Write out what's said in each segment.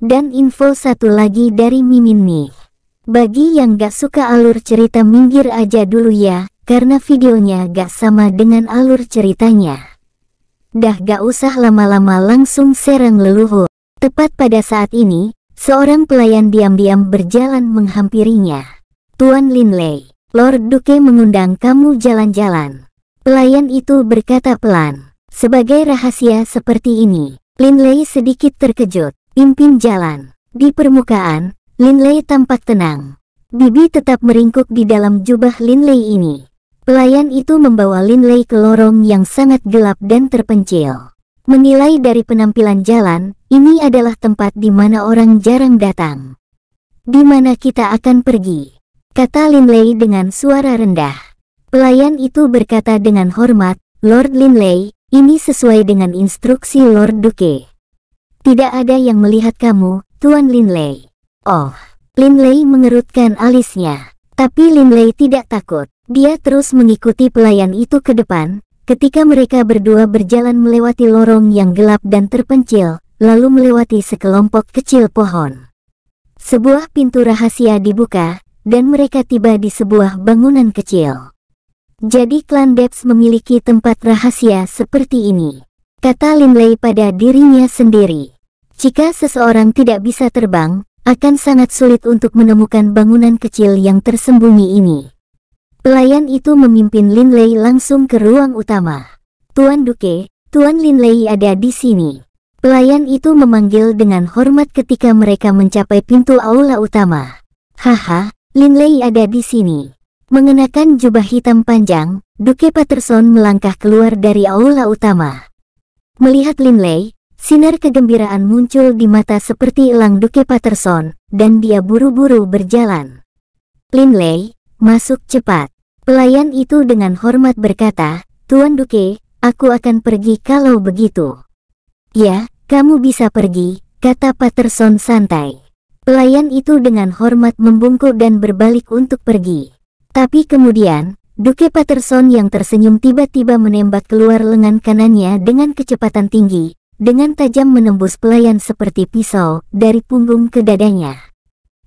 Dan info satu lagi dari Mimin nih. Bagi yang gak suka alur cerita minggir aja dulu ya, karena videonya gak sama dengan alur ceritanya. Dah gak usah lama-lama langsung serang leluhur. Tepat pada saat ini, seorang pelayan diam-diam berjalan menghampirinya. Tuan Linley, Lord Duke mengundang kamu jalan-jalan. Pelayan itu berkata pelan. Sebagai rahasia seperti ini, Linley sedikit terkejut. Impin jalan. Di permukaan, Lin Lei tampak tenang. Bibi tetap meringkuk di dalam jubah Lin Lei ini. Pelayan itu membawa Lin Lei ke lorong yang sangat gelap dan terpencil. Menilai dari penampilan jalan, ini adalah tempat di mana orang jarang datang. Di mana kita akan pergi? Kata Lin Lei dengan suara rendah. Pelayan itu berkata dengan hormat, Lord Lin Lei, ini sesuai dengan instruksi Lord Duke. Tidak ada yang melihat kamu, Tuan Linley. Oh, Linley mengerutkan alisnya. Tapi Linley tidak takut. Dia terus mengikuti pelayan itu ke depan. Ketika mereka berdua berjalan melewati lorong yang gelap dan terpencil, lalu melewati sekelompok kecil pohon. Sebuah pintu rahasia dibuka, dan mereka tiba di sebuah bangunan kecil. Jadi klan Debs memiliki tempat rahasia seperti ini kata Linley pada dirinya sendiri. Jika seseorang tidak bisa terbang, akan sangat sulit untuk menemukan bangunan kecil yang tersembunyi ini. Pelayan itu memimpin Linley langsung ke ruang utama. Tuan Duke, Tuan Linley ada di sini. Pelayan itu memanggil dengan hormat ketika mereka mencapai pintu aula utama. Haha, Linley ada di sini. Mengenakan jubah hitam panjang, Duke Patterson melangkah keluar dari aula utama. Melihat Lin Lei, sinar kegembiraan muncul di mata seperti elang Duke Patterson, dan dia buru-buru berjalan. Lin Lei masuk cepat. Pelayan itu dengan hormat berkata, Tuan Duke, aku akan pergi kalau begitu. Ya, kamu bisa pergi, kata Patterson santai. Pelayan itu dengan hormat membungkuk dan berbalik untuk pergi. Tapi kemudian, Duke Patterson yang tersenyum tiba-tiba menembak keluar lengan kanannya dengan kecepatan tinggi, dengan tajam menembus pelayan seperti pisau dari punggung ke dadanya.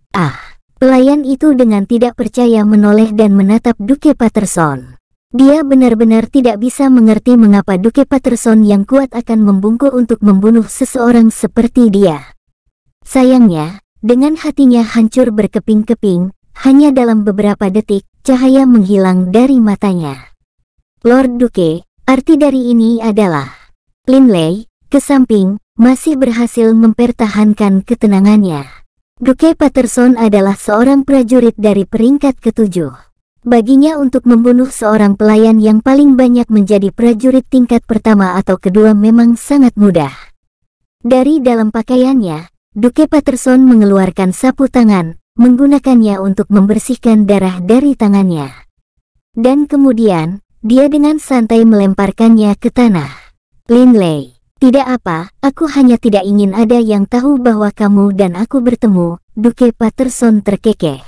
Ah, pelayan itu dengan tidak percaya menoleh dan menatap Duke Patterson. Dia benar-benar tidak bisa mengerti mengapa Duke Patterson yang kuat akan membungkuk untuk membunuh seseorang seperti dia. Sayangnya, dengan hatinya hancur berkeping-keping, hanya dalam beberapa detik, cahaya menghilang dari matanya. Lord Duke, arti dari ini adalah Linley, ke samping, masih berhasil mempertahankan ketenangannya. Duke Patterson adalah seorang prajurit dari peringkat ketujuh. Baginya untuk membunuh seorang pelayan yang paling banyak menjadi prajurit tingkat pertama atau kedua memang sangat mudah. Dari dalam pakaiannya, Duke Patterson mengeluarkan sapu tangan, menggunakannya untuk membersihkan darah dari tangannya. Dan kemudian, dia dengan santai melemparkannya ke tanah. Linley, tidak apa, aku hanya tidak ingin ada yang tahu bahwa kamu dan aku bertemu, Duke Patterson terkekeh.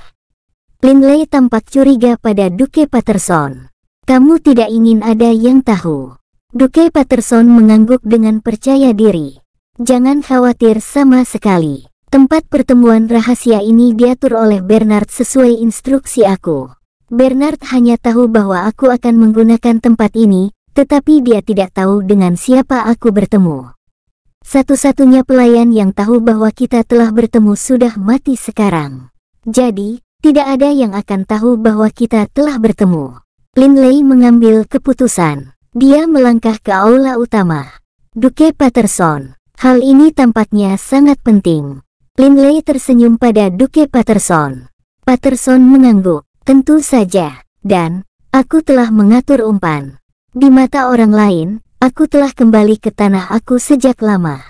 Linley tampak curiga pada Duke Patterson. Kamu tidak ingin ada yang tahu. Duke Patterson mengangguk dengan percaya diri. Jangan khawatir sama sekali. Tempat pertemuan rahasia ini diatur oleh Bernard sesuai instruksi aku. Bernard hanya tahu bahwa aku akan menggunakan tempat ini, tetapi dia tidak tahu dengan siapa aku bertemu. Satu-satunya pelayan yang tahu bahwa kita telah bertemu sudah mati sekarang. Jadi, tidak ada yang akan tahu bahwa kita telah bertemu. Linley mengambil keputusan. Dia melangkah ke aula utama. Duke Patterson, hal ini tampaknya sangat penting. Lei tersenyum pada Duke Patterson. Patterson mengangguk, tentu saja, dan, aku telah mengatur umpan. Di mata orang lain, aku telah kembali ke tanah aku sejak lama.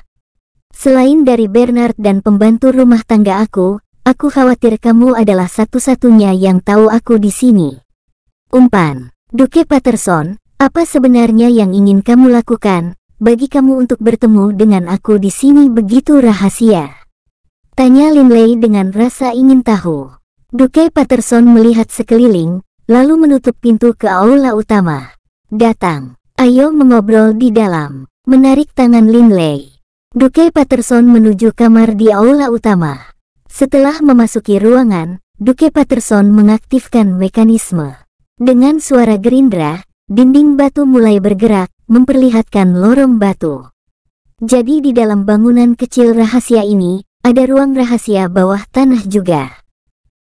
Selain dari Bernard dan pembantu rumah tangga aku, aku khawatir kamu adalah satu-satunya yang tahu aku di sini. Umpan, Duke Patterson, apa sebenarnya yang ingin kamu lakukan, bagi kamu untuk bertemu dengan aku di sini begitu rahasia? Tanya Lin Lei dengan rasa ingin tahu. Duke Patterson melihat sekeliling, lalu menutup pintu ke aula utama. Datang, ayo mengobrol di dalam. Menarik tangan Lin Lei. Duke Patterson menuju kamar di aula utama. Setelah memasuki ruangan, Duke Patterson mengaktifkan mekanisme. Dengan suara gerindra, dinding batu mulai bergerak, memperlihatkan lorong batu. Jadi di dalam bangunan kecil rahasia ini, ada ruang rahasia bawah tanah juga.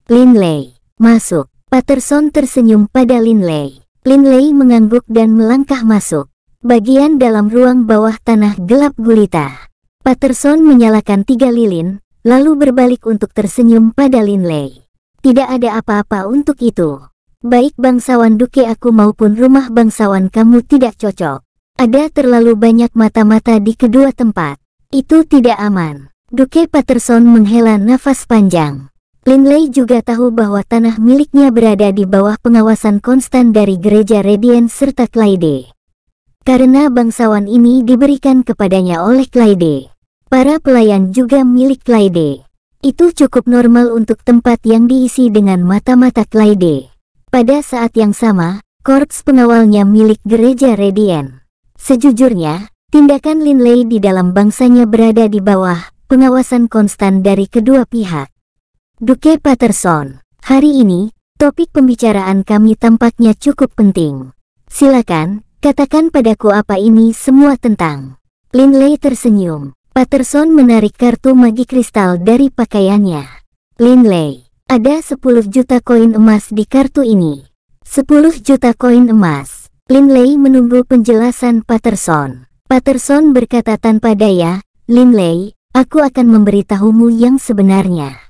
Linley, masuk. Patterson tersenyum pada Linley. Linley mengangguk dan melangkah masuk. Bagian dalam ruang bawah tanah gelap gulita. Patterson menyalakan tiga lilin, lalu berbalik untuk tersenyum pada Linley. Tidak ada apa-apa untuk itu. Baik bangsawan Duke aku maupun rumah bangsawan kamu tidak cocok. Ada terlalu banyak mata-mata di kedua tempat. Itu tidak aman. Duke Patterson menghela nafas panjang. Linley juga tahu bahwa tanah miliknya berada di bawah pengawasan konstan dari gereja Redian serta Clyde. Karena bangsawan ini diberikan kepadanya oleh Clyde. Para pelayan juga milik Clyde. Itu cukup normal untuk tempat yang diisi dengan mata-mata Clyde. Pada saat yang sama, korps pengawalnya milik gereja Redian. Sejujurnya, tindakan Linley di dalam bangsanya berada di bawah pengawasan konstan dari kedua pihak. Duke Patterson, hari ini, topik pembicaraan kami tampaknya cukup penting. Silakan, katakan padaku apa ini semua tentang. Linley tersenyum. Patterson menarik kartu magi kristal dari pakaiannya. Linley, ada 10 juta koin emas di kartu ini. 10 juta koin emas. Linley menunggu penjelasan Patterson. Patterson berkata tanpa daya, Linley, Aku akan memberitahumu yang sebenarnya.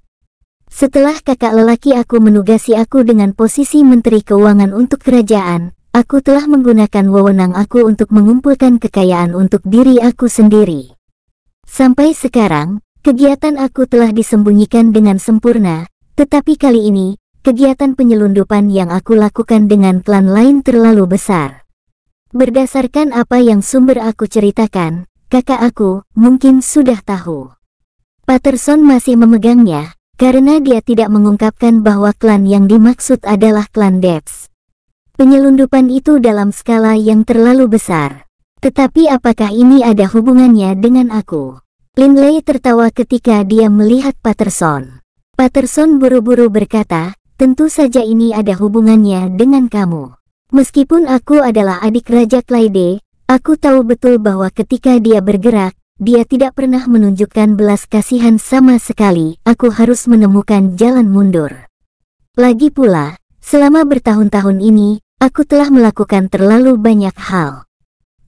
Setelah kakak lelaki aku menugasi aku dengan posisi Menteri Keuangan untuk kerajaan, aku telah menggunakan wewenang aku untuk mengumpulkan kekayaan untuk diri aku sendiri. Sampai sekarang, kegiatan aku telah disembunyikan dengan sempurna, tetapi kali ini, kegiatan penyelundupan yang aku lakukan dengan klan lain terlalu besar. Berdasarkan apa yang sumber aku ceritakan, kakak aku, mungkin sudah tahu. Patterson masih memegangnya, karena dia tidak mengungkapkan bahwa klan yang dimaksud adalah klan Debs. Penyelundupan itu dalam skala yang terlalu besar. Tetapi apakah ini ada hubungannya dengan aku? Lindley tertawa ketika dia melihat Patterson. Patterson buru-buru berkata, tentu saja ini ada hubungannya dengan kamu. Meskipun aku adalah adik Raja Clyde, Aku tahu betul bahwa ketika dia bergerak, dia tidak pernah menunjukkan belas kasihan sama sekali. Aku harus menemukan jalan mundur. Lagi pula, selama bertahun-tahun ini, aku telah melakukan terlalu banyak hal.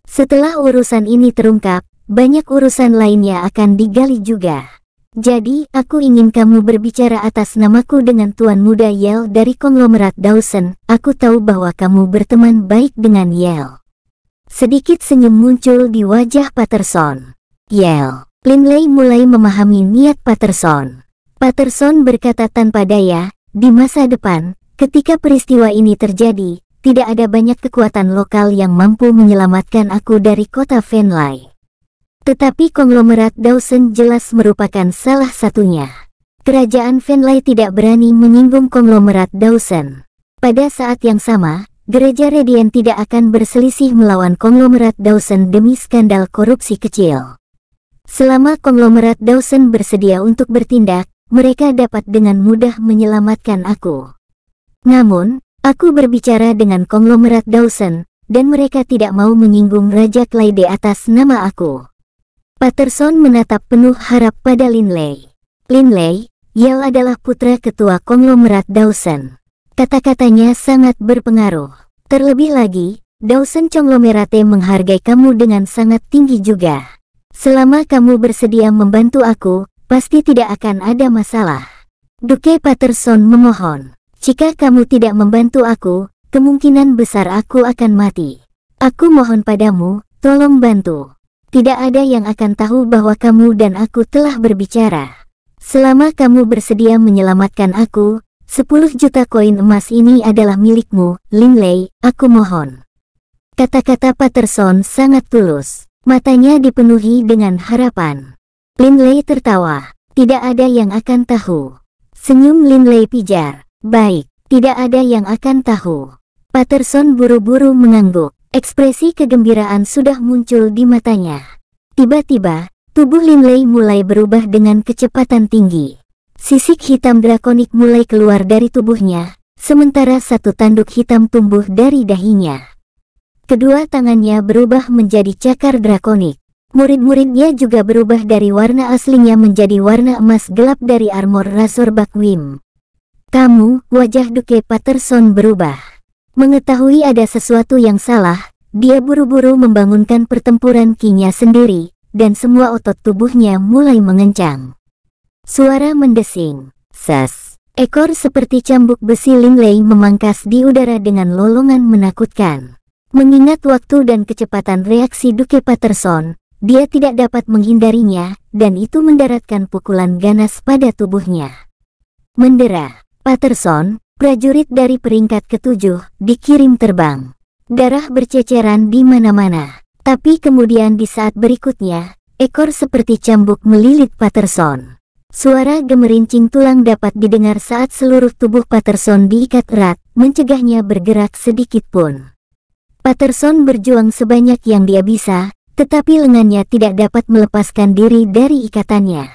Setelah urusan ini terungkap, banyak urusan lainnya akan digali juga. Jadi, aku ingin kamu berbicara atas namaku dengan Tuan Muda Yel dari konglomerat Dawson. Aku tahu bahwa kamu berteman baik dengan Yel. Sedikit senyum muncul di wajah Patterson. Yel, Linley mulai memahami niat Patterson. Patterson berkata tanpa daya, di masa depan, ketika peristiwa ini terjadi, tidak ada banyak kekuatan lokal yang mampu menyelamatkan aku dari kota Venlai. Tetapi konglomerat Dawson jelas merupakan salah satunya. Kerajaan Venlai tidak berani menyinggung konglomerat Dawson. Pada saat yang sama, gereja Radiant tidak akan berselisih melawan konglomerat Dawson demi skandal korupsi kecil. Selama konglomerat Dawson bersedia untuk bertindak, mereka dapat dengan mudah menyelamatkan aku. Namun, aku berbicara dengan konglomerat Dawson, dan mereka tidak mau menyinggung Raja Clyde atas nama aku. Patterson menatap penuh harap pada Linley. Linley, Yale adalah putra ketua konglomerat Dawson. Kata-katanya sangat berpengaruh. Terlebih lagi, Dawson Conglomerate menghargai kamu dengan sangat tinggi juga. Selama kamu bersedia membantu aku, pasti tidak akan ada masalah. Duke Patterson memohon, jika kamu tidak membantu aku, kemungkinan besar aku akan mati. Aku mohon padamu, tolong bantu. Tidak ada yang akan tahu bahwa kamu dan aku telah berbicara. Selama kamu bersedia menyelamatkan aku, Sepuluh juta koin emas ini adalah milikmu, Lin Lei. aku mohon. Kata-kata Patterson sangat tulus. Matanya dipenuhi dengan harapan. Lin Lei tertawa. Tidak ada yang akan tahu. Senyum Lin Lei pijar. Baik, tidak ada yang akan tahu. Patterson buru-buru mengangguk. Ekspresi kegembiraan sudah muncul di matanya. Tiba-tiba, tubuh Lin Lei mulai berubah dengan kecepatan tinggi. Sisik hitam drakonik mulai keluar dari tubuhnya, sementara satu tanduk hitam tumbuh dari dahinya. Kedua tangannya berubah menjadi cakar drakonik. Murid-muridnya juga berubah dari warna aslinya menjadi warna emas gelap dari armor Razorback Wim. Kamu, wajah Duke Patterson berubah. Mengetahui ada sesuatu yang salah, dia buru-buru membangunkan pertempuran kinya sendiri, dan semua otot tubuhnya mulai mengencang. Suara mendesing. Sas. Ekor seperti cambuk besi Ling Lei memangkas di udara dengan lolongan menakutkan. Mengingat waktu dan kecepatan reaksi Duke Patterson, dia tidak dapat menghindarinya, dan itu mendaratkan pukulan ganas pada tubuhnya. Mendera, Patterson, prajurit dari peringkat ketujuh, dikirim terbang. Darah berceceran di mana-mana. Tapi kemudian di saat berikutnya, ekor seperti cambuk melilit Patterson. Suara gemerincing tulang dapat didengar saat seluruh tubuh Patterson diikat erat, mencegahnya bergerak sedikit pun. Patterson berjuang sebanyak yang dia bisa, tetapi lengannya tidak dapat melepaskan diri dari ikatannya.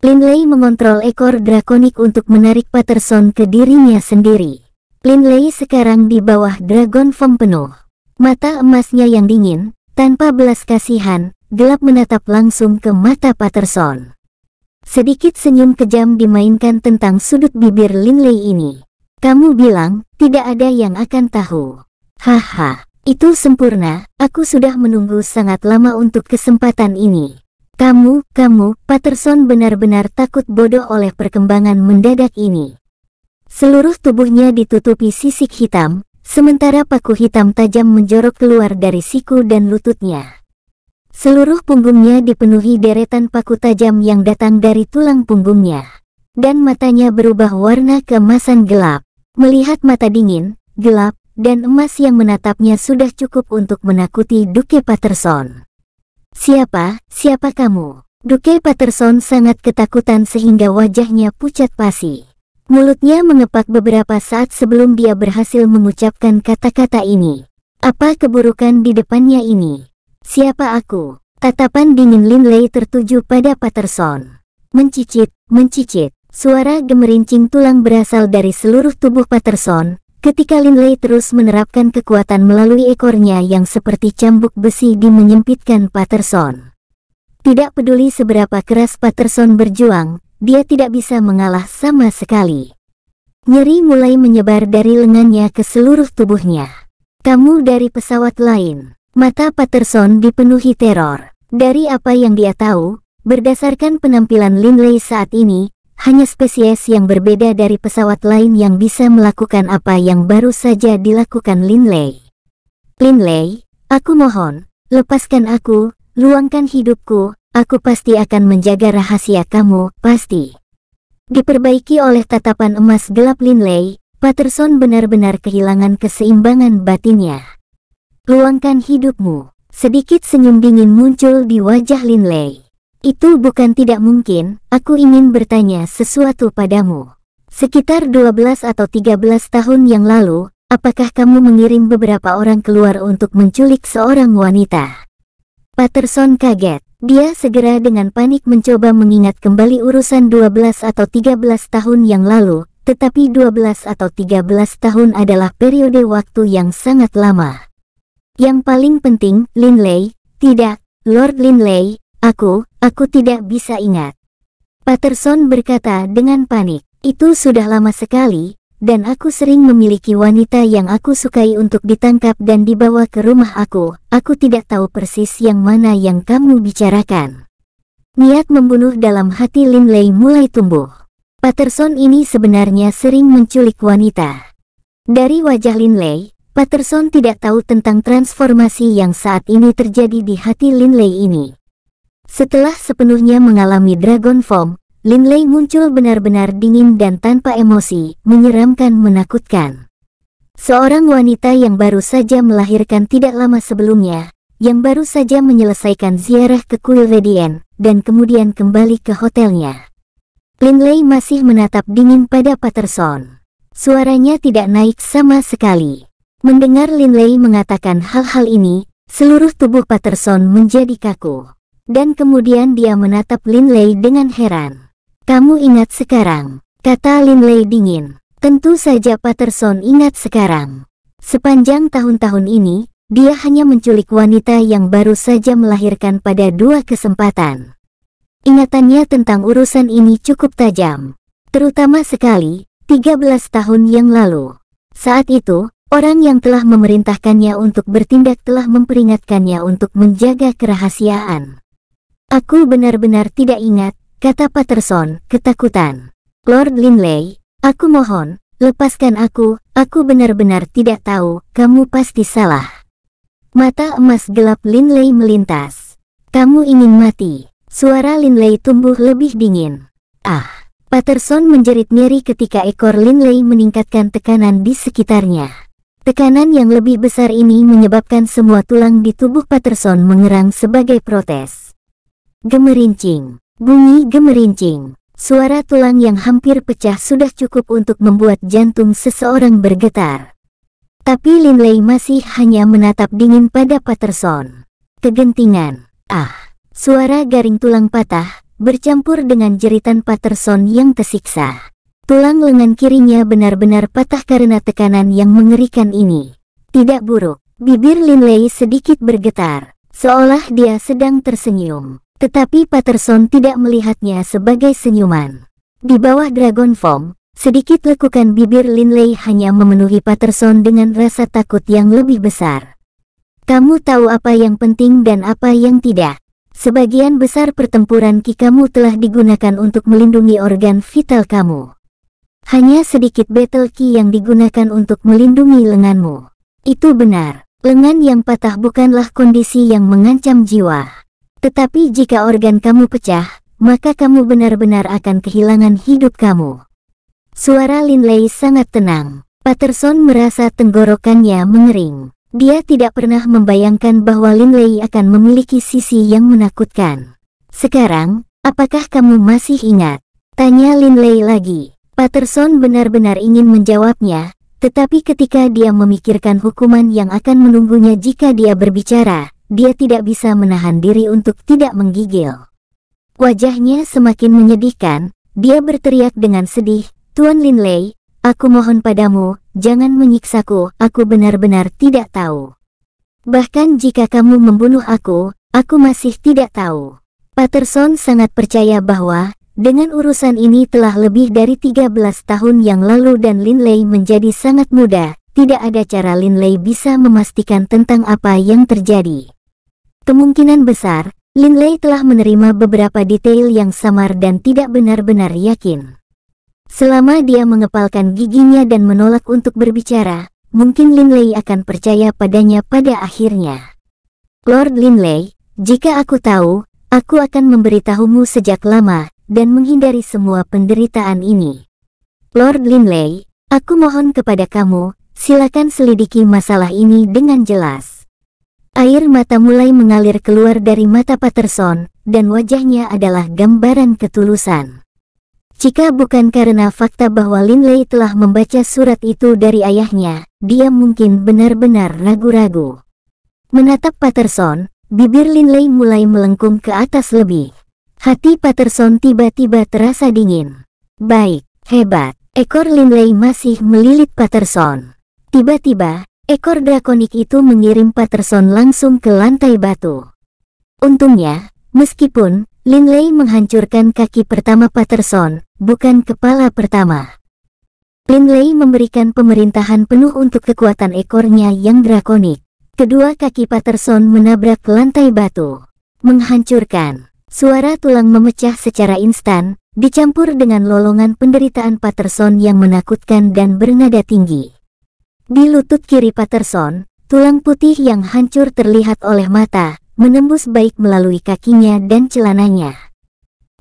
Linley mengontrol ekor drakonik untuk menarik Patterson ke dirinya sendiri. Linley sekarang di bawah dragon foam penuh. Mata emasnya yang dingin, tanpa belas kasihan, gelap menatap langsung ke mata Patterson. Sedikit senyum kejam dimainkan tentang sudut bibir Linley ini. Kamu bilang, tidak ada yang akan tahu. Haha, itu sempurna, aku sudah menunggu sangat lama untuk kesempatan ini. Kamu, kamu, Patterson benar-benar takut bodoh oleh perkembangan mendadak ini. Seluruh tubuhnya ditutupi sisik hitam, sementara paku hitam tajam menjorok keluar dari siku dan lututnya. Seluruh punggungnya dipenuhi deretan paku tajam yang datang dari tulang punggungnya. Dan matanya berubah warna keemasan gelap. Melihat mata dingin, gelap, dan emas yang menatapnya sudah cukup untuk menakuti Duke Patterson. Siapa, siapa kamu? Duke Patterson sangat ketakutan sehingga wajahnya pucat pasi. Mulutnya mengepak beberapa saat sebelum dia berhasil mengucapkan kata-kata ini. Apa keburukan di depannya ini? Siapa aku? Tatapan dingin Lin Lei tertuju pada Patterson. Mencicit, mencicit. Suara gemerincing tulang berasal dari seluruh tubuh Patterson ketika Lin Lei terus menerapkan kekuatan melalui ekornya yang seperti cambuk besi di menyempitkan Patterson. Tidak peduli seberapa keras Patterson berjuang, dia tidak bisa mengalah sama sekali. Nyeri mulai menyebar dari lengannya ke seluruh tubuhnya. Kamu dari pesawat lain. Mata Patterson dipenuhi teror. Dari apa yang dia tahu, berdasarkan penampilan Linley saat ini, hanya spesies yang berbeda dari pesawat lain yang bisa melakukan apa yang baru saja dilakukan Linley. Linley, aku mohon, lepaskan aku, luangkan hidupku, aku pasti akan menjaga rahasia kamu, pasti. Diperbaiki oleh tatapan emas gelap Linley, Patterson benar-benar kehilangan keseimbangan batinnya. Luangkan hidupmu. Sedikit senyum dingin muncul di wajah Lin Lei. Itu bukan tidak mungkin, aku ingin bertanya sesuatu padamu. Sekitar 12 atau 13 tahun yang lalu, apakah kamu mengirim beberapa orang keluar untuk menculik seorang wanita? Patterson kaget. Dia segera dengan panik mencoba mengingat kembali urusan 12 atau 13 tahun yang lalu, tetapi 12 atau 13 tahun adalah periode waktu yang sangat lama. Yang paling penting, Lin Lei, tidak, Lord Lin Lei, aku, aku tidak bisa ingat. Patterson berkata dengan panik, itu sudah lama sekali, dan aku sering memiliki wanita yang aku sukai untuk ditangkap dan dibawa ke rumah aku. Aku tidak tahu persis yang mana yang kamu bicarakan. Niat membunuh dalam hati Lin Lei mulai tumbuh. Patterson ini sebenarnya sering menculik wanita. Dari wajah Lin Lei. Patterson tidak tahu tentang transformasi yang saat ini terjadi di hati Lin Lei ini. Setelah sepenuhnya mengalami Dragon Form, Lei muncul benar-benar dingin dan tanpa emosi, menyeramkan menakutkan. Seorang wanita yang baru saja melahirkan tidak lama sebelumnya, yang baru saja menyelesaikan ziarah ke kuil Radiant, dan kemudian kembali ke hotelnya. Lin Lei masih menatap dingin pada Patterson. Suaranya tidak naik sama sekali. Mendengar Lin Lei mengatakan hal-hal ini, seluruh tubuh Patterson menjadi kaku. Dan kemudian dia menatap Lin Lei dengan heran. Kamu ingat sekarang, kata Lin Lei dingin. Tentu saja Patterson ingat sekarang. Sepanjang tahun-tahun ini, dia hanya menculik wanita yang baru saja melahirkan pada dua kesempatan. Ingatannya tentang urusan ini cukup tajam. Terutama sekali, 13 tahun yang lalu. Saat itu, Orang yang telah memerintahkannya untuk bertindak telah memperingatkannya untuk menjaga kerahasiaan. Aku benar-benar tidak ingat, kata Patterson, ketakutan. Lord Linley, aku mohon, lepaskan aku, aku benar-benar tidak tahu, kamu pasti salah. Mata emas gelap Linley melintas. Kamu ingin mati. Suara Linley tumbuh lebih dingin. Ah, Patterson menjerit nyeri ketika ekor Linley meningkatkan tekanan di sekitarnya. Tekanan yang lebih besar ini menyebabkan semua tulang di tubuh Patterson mengerang sebagai protes. Gemerincing, bunyi gemerincing, suara tulang yang hampir pecah sudah cukup untuk membuat jantung seseorang bergetar. Tapi Linley masih hanya menatap dingin pada Patterson. Kegentingan, ah, suara garing tulang patah, bercampur dengan jeritan Patterson yang tersiksa. Tulang lengan kirinya benar-benar patah karena tekanan yang mengerikan ini. Tidak buruk, bibir Lin Lei sedikit bergetar, seolah dia sedang tersenyum. Tetapi Patterson tidak melihatnya sebagai senyuman. Di bawah Dragon Form, sedikit lekukan bibir Lin Lei hanya memenuhi Patterson dengan rasa takut yang lebih besar. Kamu tahu apa yang penting dan apa yang tidak. Sebagian besar pertempuran Ki kamu telah digunakan untuk melindungi organ vital kamu. Hanya sedikit battle key yang digunakan untuk melindungi lenganmu. Itu benar, lengan yang patah bukanlah kondisi yang mengancam jiwa. Tetapi jika organ kamu pecah, maka kamu benar-benar akan kehilangan hidup kamu. Suara Linley sangat tenang. Patterson merasa tenggorokannya mengering. Dia tidak pernah membayangkan bahwa Linley akan memiliki sisi yang menakutkan. Sekarang, apakah kamu masih ingat? Tanya Linley lagi. Patterson benar-benar ingin menjawabnya, tetapi ketika dia memikirkan hukuman yang akan menunggunya jika dia berbicara, dia tidak bisa menahan diri untuk tidak menggigil. Wajahnya semakin menyedihkan, dia berteriak dengan sedih, Tuan Linley, aku mohon padamu, jangan menyiksaku, aku benar-benar tidak tahu. Bahkan jika kamu membunuh aku, aku masih tidak tahu. Patterson sangat percaya bahwa dengan urusan ini telah lebih dari 13 tahun yang lalu dan Lin Lei menjadi sangat muda, tidak ada cara Lin Lei bisa memastikan tentang apa yang terjadi. Kemungkinan besar, Lin Lei telah menerima beberapa detail yang samar dan tidak benar-benar yakin. Selama dia mengepalkan giginya dan menolak untuk berbicara, mungkin Lin Lei akan percaya padanya pada akhirnya. Lord Lin Lei, jika aku tahu, aku akan memberitahumu sejak lama, dan menghindari semua penderitaan ini. Lord Linley, aku mohon kepada kamu, silakan selidiki masalah ini dengan jelas. Air mata mulai mengalir keluar dari mata Patterson, dan wajahnya adalah gambaran ketulusan. Jika bukan karena fakta bahwa Linley telah membaca surat itu dari ayahnya, dia mungkin benar-benar ragu-ragu. Menatap Patterson, bibir Linley mulai melengkung ke atas lebih. Hati Patterson tiba-tiba terasa dingin. Baik, hebat. Ekor Linley masih melilit Patterson. Tiba-tiba, ekor drakonik itu mengirim Patterson langsung ke lantai batu. Untungnya, meskipun Linley menghancurkan kaki pertama Patterson, bukan kepala pertama. Linley memberikan pemerintahan penuh untuk kekuatan ekornya yang drakonik. Kedua kaki Patterson menabrak lantai batu, menghancurkan. Suara tulang memecah secara instan, dicampur dengan lolongan penderitaan Patterson yang menakutkan dan bernada tinggi. Di lutut kiri Patterson, tulang putih yang hancur terlihat oleh mata, menembus baik melalui kakinya dan celananya.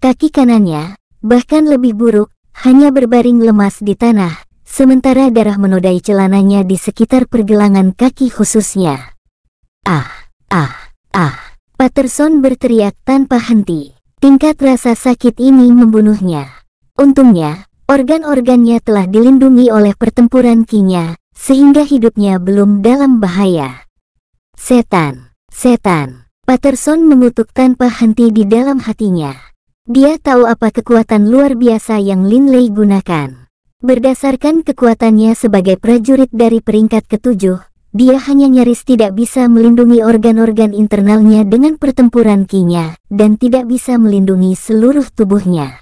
Kaki kanannya, bahkan lebih buruk, hanya berbaring lemas di tanah, sementara darah menodai celananya di sekitar pergelangan kaki khususnya. Ah, ah, ah. Patterson berteriak tanpa henti. Tingkat rasa sakit ini membunuhnya. Untungnya, organ-organnya telah dilindungi oleh pertempuran kinya, sehingga hidupnya belum dalam bahaya. Setan, setan, Patterson mengutuk tanpa henti di dalam hatinya. Dia tahu apa kekuatan luar biasa yang Linley gunakan. Berdasarkan kekuatannya sebagai prajurit dari peringkat ketujuh, dia hanya nyaris tidak bisa melindungi organ-organ internalnya dengan pertempuran kinya, dan tidak bisa melindungi seluruh tubuhnya.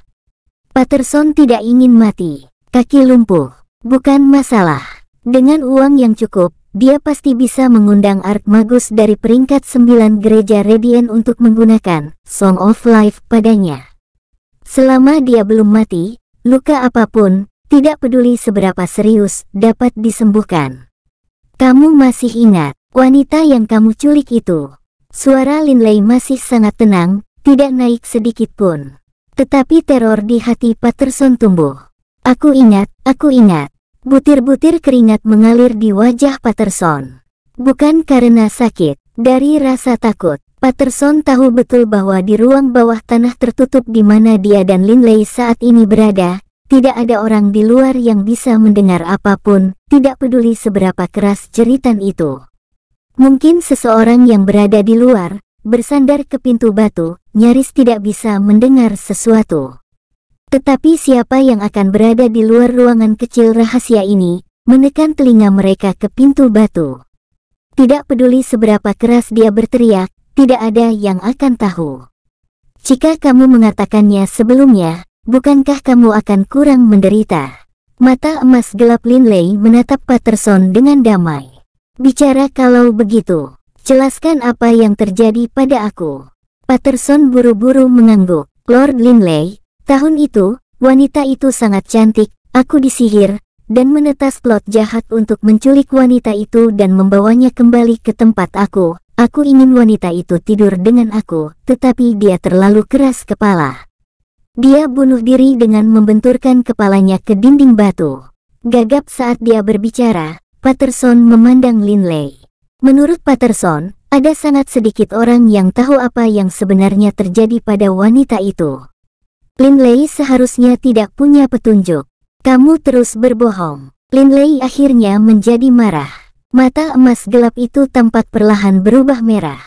Patterson tidak ingin mati, kaki lumpuh, bukan masalah. Dengan uang yang cukup, dia pasti bisa mengundang Art Magus dari peringkat 9 gereja Radiant untuk menggunakan Song of Life padanya. Selama dia belum mati, luka apapun, tidak peduli seberapa serius, dapat disembuhkan. Kamu masih ingat, wanita yang kamu culik itu. Suara Lin Lei masih sangat tenang, tidak naik sedikit pun. Tetapi teror di hati Patterson tumbuh. Aku ingat, aku ingat. Butir-butir keringat mengalir di wajah Patterson. Bukan karena sakit, dari rasa takut, Patterson tahu betul bahwa di ruang bawah tanah tertutup di mana dia dan Lin Lei saat ini berada, tidak ada orang di luar yang bisa mendengar apapun, tidak peduli seberapa keras jeritan itu. Mungkin seseorang yang berada di luar, bersandar ke pintu batu, nyaris tidak bisa mendengar sesuatu. Tetapi siapa yang akan berada di luar ruangan kecil rahasia ini, menekan telinga mereka ke pintu batu. Tidak peduli seberapa keras dia berteriak, tidak ada yang akan tahu. Jika kamu mengatakannya sebelumnya, bukankah kamu akan kurang menderita? Mata emas gelap Linley menatap Patterson dengan damai. Bicara kalau begitu, jelaskan apa yang terjadi pada aku. Patterson buru-buru mengangguk. Lord Linley, tahun itu, wanita itu sangat cantik, aku disihir, dan menetas plot jahat untuk menculik wanita itu dan membawanya kembali ke tempat aku. Aku ingin wanita itu tidur dengan aku, tetapi dia terlalu keras kepala. Dia bunuh diri dengan membenturkan kepalanya ke dinding batu. Gagap saat dia berbicara, Patterson memandang Linley. Menurut Patterson, ada sangat sedikit orang yang tahu apa yang sebenarnya terjadi pada wanita itu. Linley seharusnya tidak punya petunjuk. Kamu terus berbohong. Linley akhirnya menjadi marah. Mata emas gelap itu tampak perlahan berubah merah.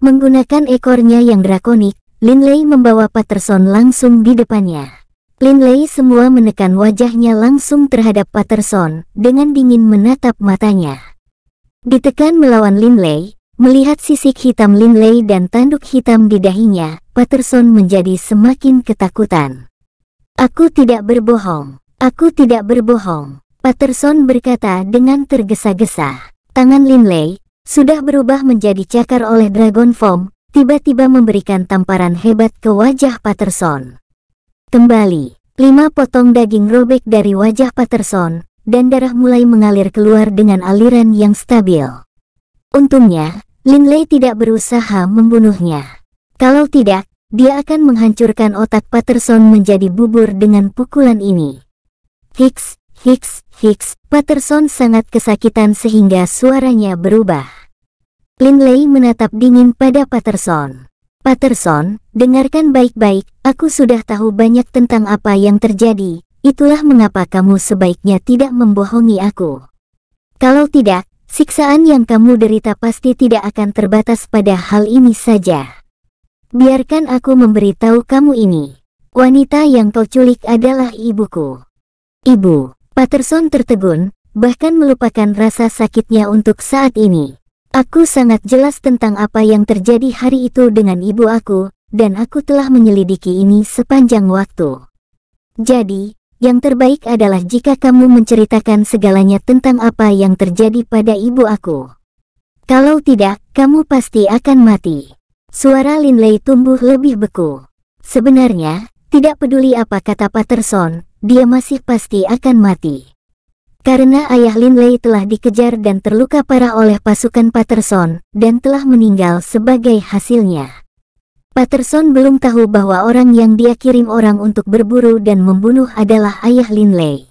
Menggunakan ekornya yang drakonik, Lin Lei membawa Patterson langsung di depannya. Lin Lei semua menekan wajahnya langsung terhadap Patterson dengan dingin menatap matanya. Ditekan melawan Lin Lei, melihat sisik hitam Lin Lei dan tanduk hitam di dahinya, Patterson menjadi semakin ketakutan. Aku tidak berbohong. Aku tidak berbohong. Patterson berkata dengan tergesa-gesa. Tangan Lin Lei sudah berubah menjadi cakar oleh Dragon Form, tiba-tiba memberikan tamparan hebat ke wajah Patterson. Kembali, lima potong daging robek dari wajah Patterson, dan darah mulai mengalir keluar dengan aliran yang stabil. Untungnya, Linley tidak berusaha membunuhnya. Kalau tidak, dia akan menghancurkan otak Patterson menjadi bubur dengan pukulan ini. Hicks, Hicks, Hicks, Patterson sangat kesakitan sehingga suaranya berubah. Linley menatap dingin pada Patterson. Patterson, dengarkan baik-baik, aku sudah tahu banyak tentang apa yang terjadi, itulah mengapa kamu sebaiknya tidak membohongi aku. Kalau tidak, siksaan yang kamu derita pasti tidak akan terbatas pada hal ini saja. Biarkan aku memberitahu kamu ini. Wanita yang kau culik adalah ibuku. Ibu, Patterson tertegun, bahkan melupakan rasa sakitnya untuk saat ini. Aku sangat jelas tentang apa yang terjadi hari itu dengan ibu aku, dan aku telah menyelidiki ini sepanjang waktu. Jadi, yang terbaik adalah jika kamu menceritakan segalanya tentang apa yang terjadi pada ibu aku. Kalau tidak, kamu pasti akan mati. Suara Linley tumbuh lebih beku. Sebenarnya, tidak peduli apa kata Patterson, dia masih pasti akan mati. Karena ayah Linley telah dikejar dan terluka parah oleh pasukan Patterson, dan telah meninggal sebagai hasilnya. Patterson belum tahu bahwa orang yang dia kirim orang untuk berburu dan membunuh adalah ayah Linley.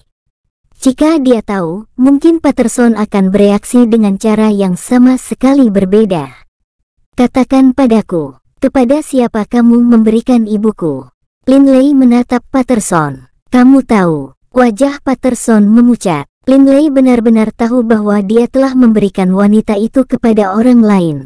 Jika dia tahu, mungkin Patterson akan bereaksi dengan cara yang sama sekali berbeda. Katakan padaku, kepada siapa kamu memberikan ibuku? Linley menatap Patterson. Kamu tahu, wajah Patterson memucat. Lin Lei benar-benar tahu bahwa dia telah memberikan wanita itu kepada orang lain.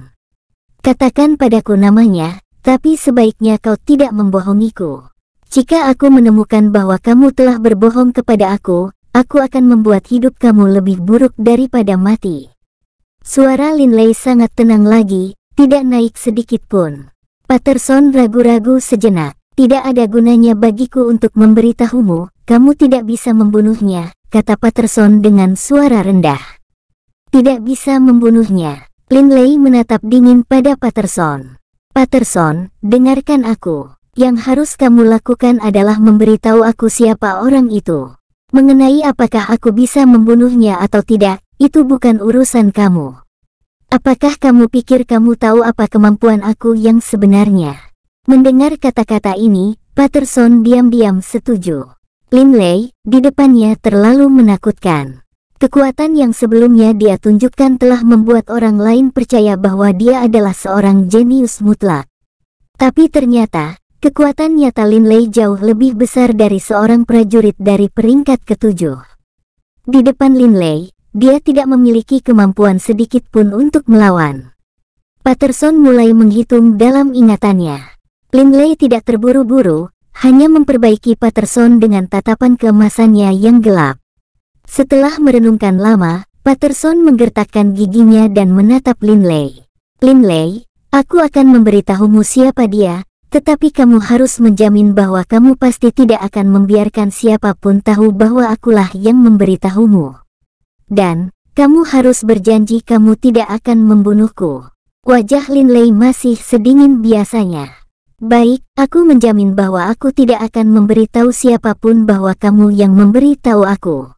Katakan padaku namanya, tapi sebaiknya kau tidak membohongiku. Jika aku menemukan bahwa kamu telah berbohong kepada aku, aku akan membuat hidup kamu lebih buruk daripada mati. Suara Lin Lei sangat tenang lagi, tidak naik sedikit pun. Patterson ragu-ragu sejenak. Tidak ada gunanya bagiku untuk memberitahumu, kamu tidak bisa membunuhnya, kata Patterson dengan suara rendah. Tidak bisa membunuhnya. Linley menatap dingin pada Patterson. Patterson, dengarkan aku. Yang harus kamu lakukan adalah memberitahu aku siapa orang itu. Mengenai apakah aku bisa membunuhnya atau tidak, itu bukan urusan kamu. Apakah kamu pikir kamu tahu apa kemampuan aku yang sebenarnya? Mendengar kata-kata ini, Patterson diam-diam setuju. Lin Lei di depannya terlalu menakutkan. Kekuatan yang sebelumnya dia tunjukkan telah membuat orang lain percaya bahwa dia adalah seorang jenius mutlak. Tapi ternyata, kekuatan nyata Lin Lei jauh lebih besar dari seorang prajurit dari peringkat ketujuh. Di depan Lin Lei, dia tidak memiliki kemampuan sedikit pun untuk melawan. Patterson mulai menghitung dalam ingatannya. Lin Lei tidak terburu-buru, hanya memperbaiki Patterson dengan tatapan kemasannya yang gelap. Setelah merenungkan lama, Patterson menggertakkan giginya dan menatap Linley. Linley, aku akan memberitahumu siapa dia, tetapi kamu harus menjamin bahwa kamu pasti tidak akan membiarkan siapapun tahu bahwa akulah yang memberitahumu. Dan, kamu harus berjanji kamu tidak akan membunuhku. Wajah Linley masih sedingin biasanya. Baik, aku menjamin bahwa aku tidak akan memberitahu siapapun bahwa kamu yang memberitahu aku.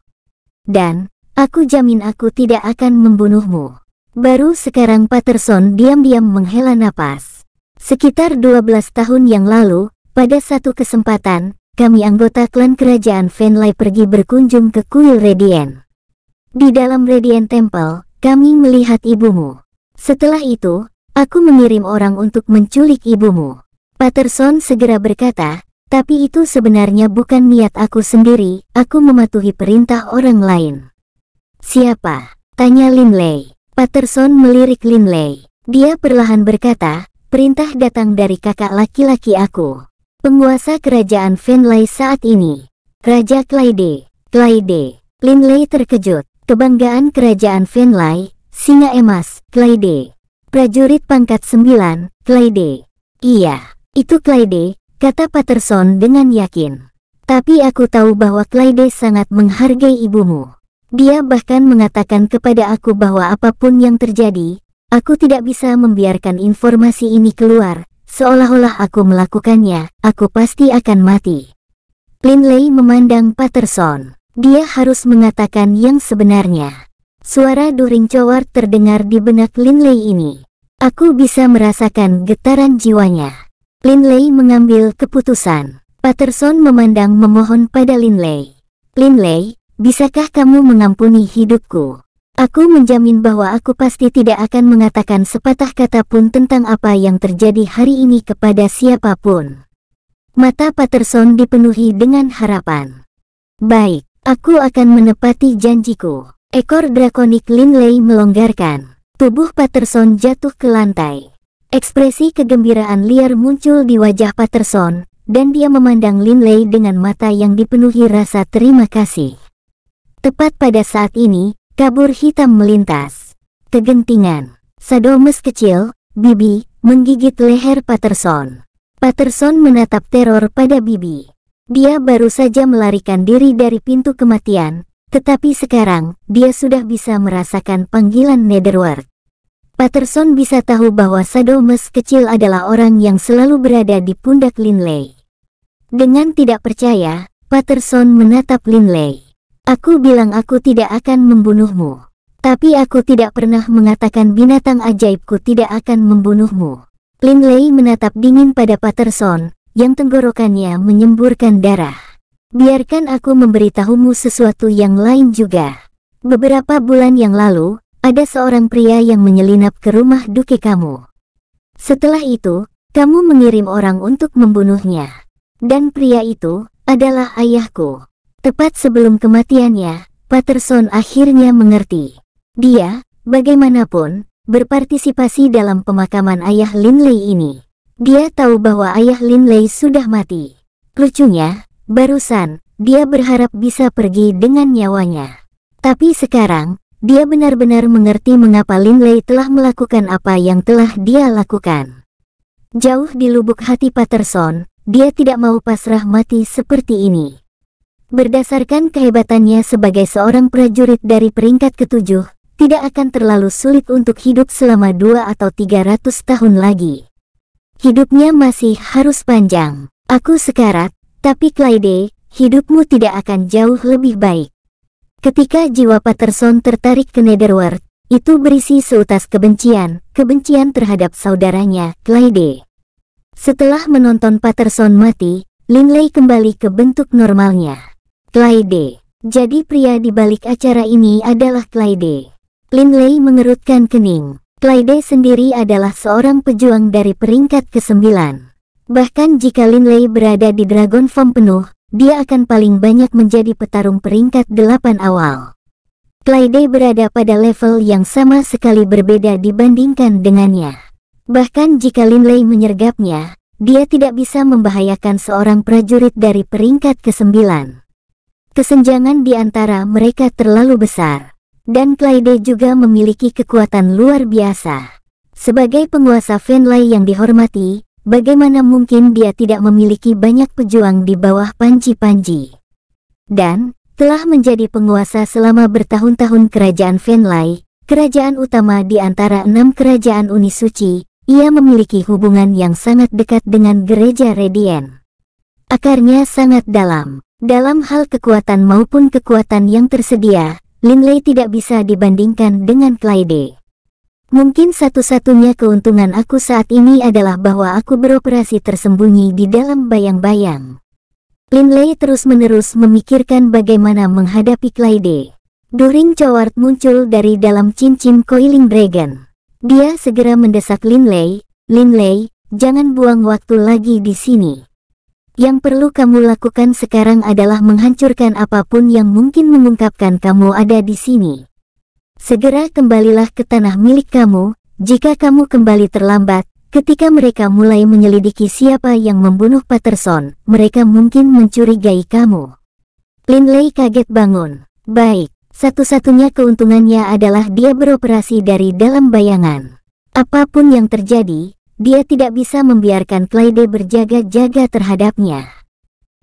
Dan, aku jamin aku tidak akan membunuhmu. Baru sekarang Patterson diam-diam menghela napas. Sekitar 12 tahun yang lalu, pada satu kesempatan, kami anggota klan kerajaan Venlai pergi berkunjung ke kuil Radiant. Di dalam Radiant Temple, kami melihat ibumu. Setelah itu, aku mengirim orang untuk menculik ibumu. Patterson segera berkata, tapi itu sebenarnya bukan niat aku sendiri, aku mematuhi perintah orang lain. Siapa? Tanya Linley. Patterson melirik Linley. Dia perlahan berkata, perintah datang dari kakak laki-laki aku. Penguasa kerajaan Fenley saat ini. Raja Clyde. Clyde. Linley terkejut. Kebanggaan kerajaan Fenley, singa emas, Clyde. Prajurit pangkat sembilan. Clyde. Iya. Itu Clyde, kata Patterson dengan yakin. Tapi aku tahu bahwa Clyde sangat menghargai ibumu. Dia bahkan mengatakan kepada aku bahwa apapun yang terjadi, aku tidak bisa membiarkan informasi ini keluar, seolah-olah aku melakukannya, aku pasti akan mati. Linley memandang Patterson. Dia harus mengatakan yang sebenarnya. Suara During Coward terdengar di benak Linley ini. Aku bisa merasakan getaran jiwanya. Linley mengambil keputusan. Patterson memandang memohon pada Linley. Linley, bisakah kamu mengampuni hidupku? Aku menjamin bahwa aku pasti tidak akan mengatakan sepatah kata pun tentang apa yang terjadi hari ini kepada siapapun. Mata Patterson dipenuhi dengan harapan. Baik, aku akan menepati janjiku. Ekor drakonik Linley melonggarkan. Tubuh Patterson jatuh ke lantai. Ekspresi kegembiraan liar muncul di wajah Patterson, dan dia memandang Linley dengan mata yang dipenuhi rasa terima kasih. Tepat pada saat ini, kabur hitam melintas. Kegentingan, sadomes kecil, Bibi, menggigit leher Patterson. Patterson menatap teror pada Bibi. Dia baru saja melarikan diri dari pintu kematian, tetapi sekarang, dia sudah bisa merasakan panggilan Netherworld. Patterson bisa tahu bahwa Sadomas kecil adalah orang yang selalu berada di pundak Linley. Dengan tidak percaya, Patterson menatap Linley. Aku bilang aku tidak akan membunuhmu. Tapi aku tidak pernah mengatakan binatang ajaibku tidak akan membunuhmu. Linley menatap dingin pada Patterson, yang tenggorokannya menyemburkan darah. Biarkan aku memberitahumu sesuatu yang lain juga. Beberapa bulan yang lalu, ada seorang pria yang menyelinap ke rumah Duki kamu. Setelah itu, kamu mengirim orang untuk membunuhnya. Dan pria itu adalah ayahku. Tepat sebelum kematiannya, Patterson akhirnya mengerti. Dia, bagaimanapun, berpartisipasi dalam pemakaman ayah Linley ini. Dia tahu bahwa ayah Linley sudah mati. Lucunya, barusan, dia berharap bisa pergi dengan nyawanya. Tapi sekarang, dia benar-benar mengerti mengapa Lin Lei telah melakukan apa yang telah dia lakukan. Jauh di lubuk hati Patterson, dia tidak mau pasrah mati seperti ini. Berdasarkan kehebatannya sebagai seorang prajurit dari peringkat ketujuh, tidak akan terlalu sulit untuk hidup selama dua atau tiga ratus tahun lagi. Hidupnya masih harus panjang. Aku sekarat, tapi Clyde, hidupmu tidak akan jauh lebih baik. Ketika jiwa Patterson tertarik ke Netherworld, itu berisi seutas kebencian, kebencian terhadap saudaranya, Clyde. Setelah menonton Patterson mati, Linley kembali ke bentuk normalnya. Clyde. Jadi pria di balik acara ini adalah Clyde. Linley mengerutkan kening. Clyde sendiri adalah seorang pejuang dari peringkat ke-9. Bahkan jika Linley berada di Dragon Form penuh, dia akan paling banyak menjadi petarung peringkat delapan awal. Clyde berada pada level yang sama sekali berbeda dibandingkan dengannya. Bahkan jika Linley menyergapnya, dia tidak bisa membahayakan seorang prajurit dari peringkat ke-9. Kesenjangan di antara mereka terlalu besar, dan Clyde juga memiliki kekuatan luar biasa. Sebagai penguasa Fenlay yang dihormati, Bagaimana mungkin dia tidak memiliki banyak pejuang di bawah panji-panji? Dan, telah menjadi penguasa selama bertahun-tahun kerajaan Fenlai, kerajaan utama di antara enam kerajaan Uni Suci, ia memiliki hubungan yang sangat dekat dengan gereja Redien. Akarnya sangat dalam. Dalam hal kekuatan maupun kekuatan yang tersedia, Linley tidak bisa dibandingkan dengan Clyde. Mungkin satu-satunya keuntungan aku saat ini adalah bahwa aku beroperasi tersembunyi di dalam bayang-bayang. Lei terus-menerus memikirkan bagaimana menghadapi Clyde. During Coward muncul dari dalam cincin coiling dragon. Dia segera mendesak Lin Lei, jangan buang waktu lagi di sini. Yang perlu kamu lakukan sekarang adalah menghancurkan apapun yang mungkin mengungkapkan kamu ada di sini. Segera kembalilah ke tanah milik kamu, jika kamu kembali terlambat, ketika mereka mulai menyelidiki siapa yang membunuh Patterson, mereka mungkin mencurigai kamu. Linley kaget bangun. Baik, satu-satunya keuntungannya adalah dia beroperasi dari dalam bayangan. Apapun yang terjadi, dia tidak bisa membiarkan Clyde berjaga-jaga terhadapnya.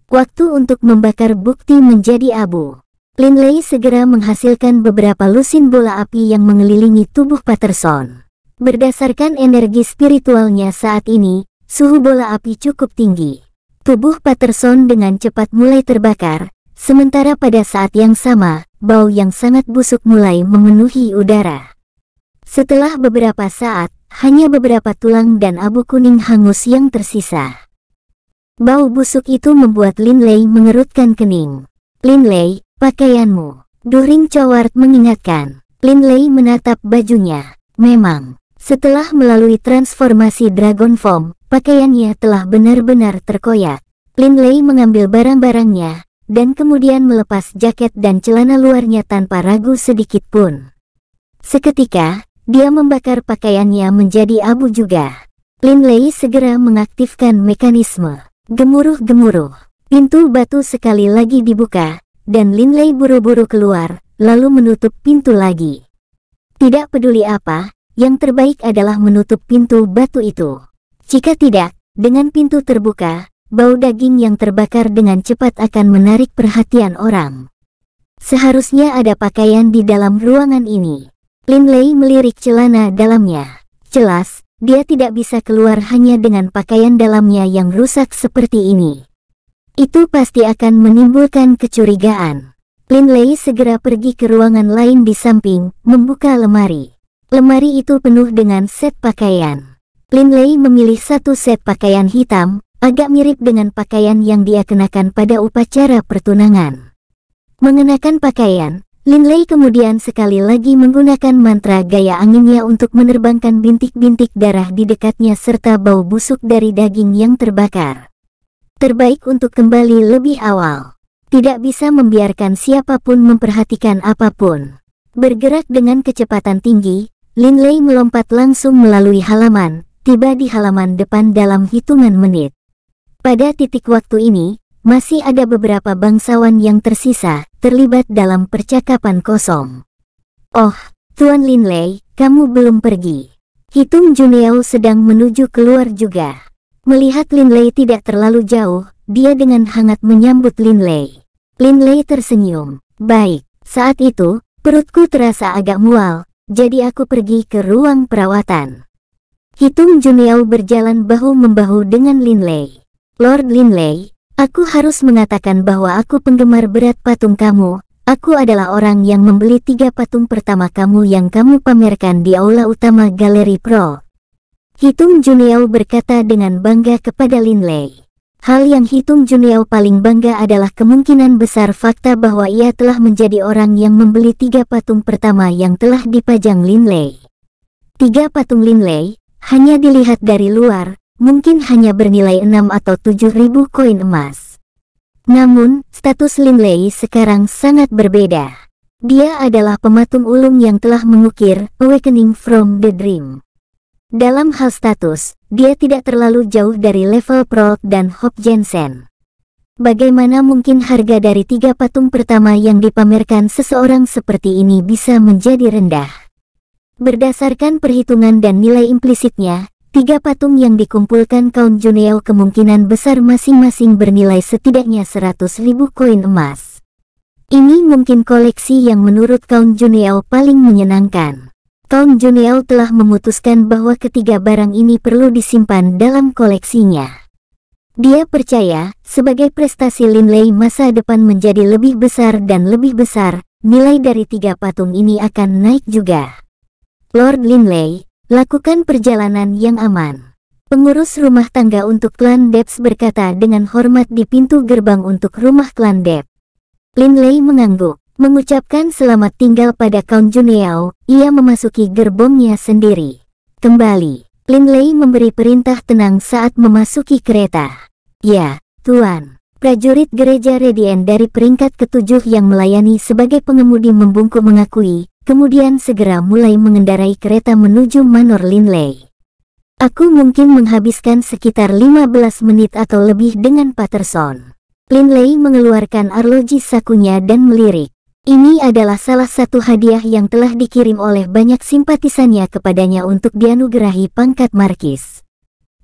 Waktu untuk membakar bukti menjadi abu. Linley segera menghasilkan beberapa lusin bola api yang mengelilingi tubuh Patterson. Berdasarkan energi spiritualnya saat ini, suhu bola api cukup tinggi. Tubuh Patterson dengan cepat mulai terbakar, sementara pada saat yang sama, bau yang sangat busuk mulai memenuhi udara. Setelah beberapa saat, hanya beberapa tulang dan abu kuning hangus yang tersisa. Bau busuk itu membuat Linley mengerutkan kening. Linley, Pakaianmu, During Coward mengingatkan. Lin Lei menatap bajunya. Memang, setelah melalui transformasi Dragon Form, pakaiannya telah benar-benar terkoyak. Lin Lei mengambil barang-barangnya, dan kemudian melepas jaket dan celana luarnya tanpa ragu sedikit pun. Seketika, dia membakar pakaiannya menjadi abu juga. Lin Lei segera mengaktifkan mekanisme. Gemuruh-gemuruh, pintu batu sekali lagi dibuka, dan Lin Lei buru-buru keluar, lalu menutup pintu lagi. Tidak peduli apa, yang terbaik adalah menutup pintu batu itu. Jika tidak, dengan pintu terbuka, bau daging yang terbakar dengan cepat akan menarik perhatian orang. Seharusnya ada pakaian di dalam ruangan ini. Lin Lei melirik celana dalamnya. Jelas, dia tidak bisa keluar hanya dengan pakaian dalamnya yang rusak seperti ini. Itu pasti akan menimbulkan kecurigaan. Lin Lei segera pergi ke ruangan lain di samping, membuka lemari. Lemari itu penuh dengan set pakaian. Lin Lei memilih satu set pakaian hitam, agak mirip dengan pakaian yang dia kenakan pada upacara pertunangan. Mengenakan pakaian, Lin Lei kemudian sekali lagi menggunakan mantra gaya anginnya untuk menerbangkan bintik-bintik darah di dekatnya serta bau busuk dari daging yang terbakar. Terbaik untuk kembali lebih awal. Tidak bisa membiarkan siapapun memperhatikan apapun. Bergerak dengan kecepatan tinggi, Lin Lei melompat langsung melalui halaman, tiba di halaman depan dalam hitungan menit. Pada titik waktu ini, masih ada beberapa bangsawan yang tersisa, terlibat dalam percakapan kosong. Oh, Tuan Lin Lei, kamu belum pergi. Hitung Juneo sedang menuju keluar juga. Melihat Lin Lei tidak terlalu jauh, dia dengan hangat menyambut Lin Lei. Lin Lei tersenyum. Baik, saat itu, perutku terasa agak mual, jadi aku pergi ke ruang perawatan. Hitung Juniau berjalan bahu-membahu dengan Lin Lei. Lord Lin Lei, aku harus mengatakan bahwa aku penggemar berat patung kamu, Aku adalah orang yang membeli tiga patung pertama kamu yang kamu pamerkan di aula utama Galeri Pro. Hitung Juniao berkata dengan bangga kepada Lin Lei. Hal yang Hitung Juniao paling bangga adalah kemungkinan besar fakta bahwa ia telah menjadi orang yang membeli tiga patung pertama yang telah dipajang Lin Lei. Tiga patung Lin Lei, hanya dilihat dari luar, mungkin hanya bernilai enam atau tujuh ribu koin emas. Namun, status Lin Lei sekarang sangat berbeda. Dia adalah pematung ulung yang telah mengukir Awakening from the Dream. Dalam hal status, dia tidak terlalu jauh dari level Pro dan Hop Jensen. Bagaimana mungkin harga dari tiga patung pertama yang dipamerkan seseorang seperti ini bisa menjadi rendah? Berdasarkan perhitungan dan nilai implisitnya, tiga patung yang dikumpulkan Count Juneo kemungkinan besar masing-masing bernilai setidaknya ribu koin emas. Ini mungkin koleksi yang menurut Count Juneo paling menyenangkan. Tong Junyao telah memutuskan bahwa ketiga barang ini perlu disimpan dalam koleksinya. Dia percaya, sebagai prestasi Lin Lei masa depan menjadi lebih besar dan lebih besar, nilai dari tiga patung ini akan naik juga. Lord Lin Lei, lakukan perjalanan yang aman. Pengurus rumah tangga untuk klan Debs berkata dengan hormat di pintu gerbang untuk rumah klan Debs. Lin Lei mengangguk. Mengucapkan selamat tinggal pada Count Juneau, ia memasuki gerbongnya sendiri. Kembali, Lin Lei memberi perintah tenang saat memasuki kereta. Ya, Tuan. Prajurit gereja Redien dari peringkat ketujuh yang melayani sebagai pengemudi membungkuk mengakui, kemudian segera mulai mengendarai kereta menuju Manor Lin Lei. Aku mungkin menghabiskan sekitar 15 menit atau lebih dengan Patterson. Lin Lei mengeluarkan arloji sakunya dan melirik. Ini adalah salah satu hadiah yang telah dikirim oleh banyak simpatisannya kepadanya untuk dianugerahi pangkat markis.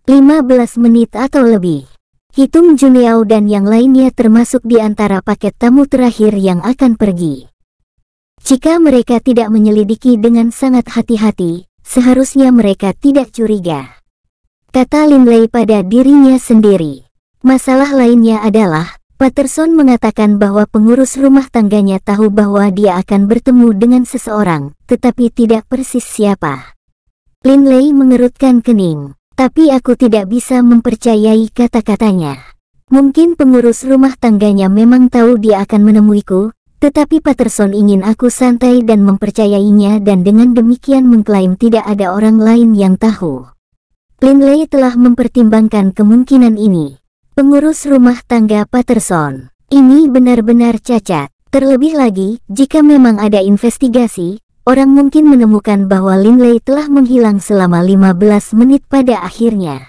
15 menit atau lebih. Hitung Juniau dan yang lainnya termasuk di antara paket tamu terakhir yang akan pergi. Jika mereka tidak menyelidiki dengan sangat hati-hati, seharusnya mereka tidak curiga. Kata Lin Lei pada dirinya sendiri. Masalah lainnya adalah, Patterson mengatakan bahwa pengurus rumah tangganya tahu bahwa dia akan bertemu dengan seseorang, tetapi tidak persis siapa. Linley mengerutkan kening, tapi aku tidak bisa mempercayai kata-katanya. Mungkin pengurus rumah tangganya memang tahu dia akan menemuiku, tetapi Patterson ingin aku santai dan mempercayainya dan dengan demikian mengklaim tidak ada orang lain yang tahu. Linley telah mempertimbangkan kemungkinan ini pengurus rumah tangga Patterson. Ini benar-benar cacat. Terlebih lagi, jika memang ada investigasi, orang mungkin menemukan bahwa Linley telah menghilang selama 15 menit pada akhirnya.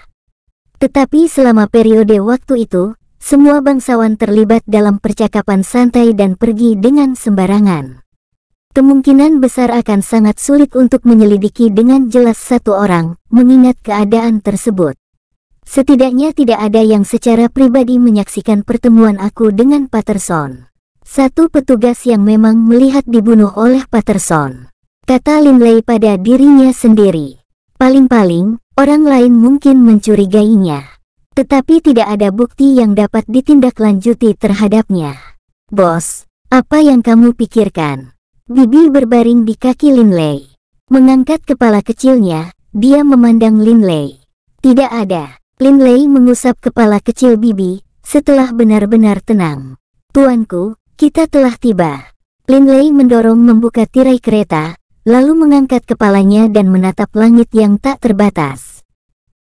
Tetapi selama periode waktu itu, semua bangsawan terlibat dalam percakapan santai dan pergi dengan sembarangan. Kemungkinan besar akan sangat sulit untuk menyelidiki dengan jelas satu orang, mengingat keadaan tersebut. Setidaknya tidak ada yang secara pribadi menyaksikan pertemuan aku dengan Patterson. Satu petugas yang memang melihat dibunuh oleh Patterson. Kata Linley pada dirinya sendiri. Paling-paling, orang lain mungkin mencurigainya. Tetapi tidak ada bukti yang dapat ditindaklanjuti terhadapnya. Bos, apa yang kamu pikirkan? Bibi berbaring di kaki Linley. Mengangkat kepala kecilnya, dia memandang Linley. Tidak ada. Lin Lei mengusap kepala kecil Bibi, setelah benar-benar tenang. Tuanku, kita telah tiba. Lin Lei mendorong membuka tirai kereta, lalu mengangkat kepalanya dan menatap langit yang tak terbatas.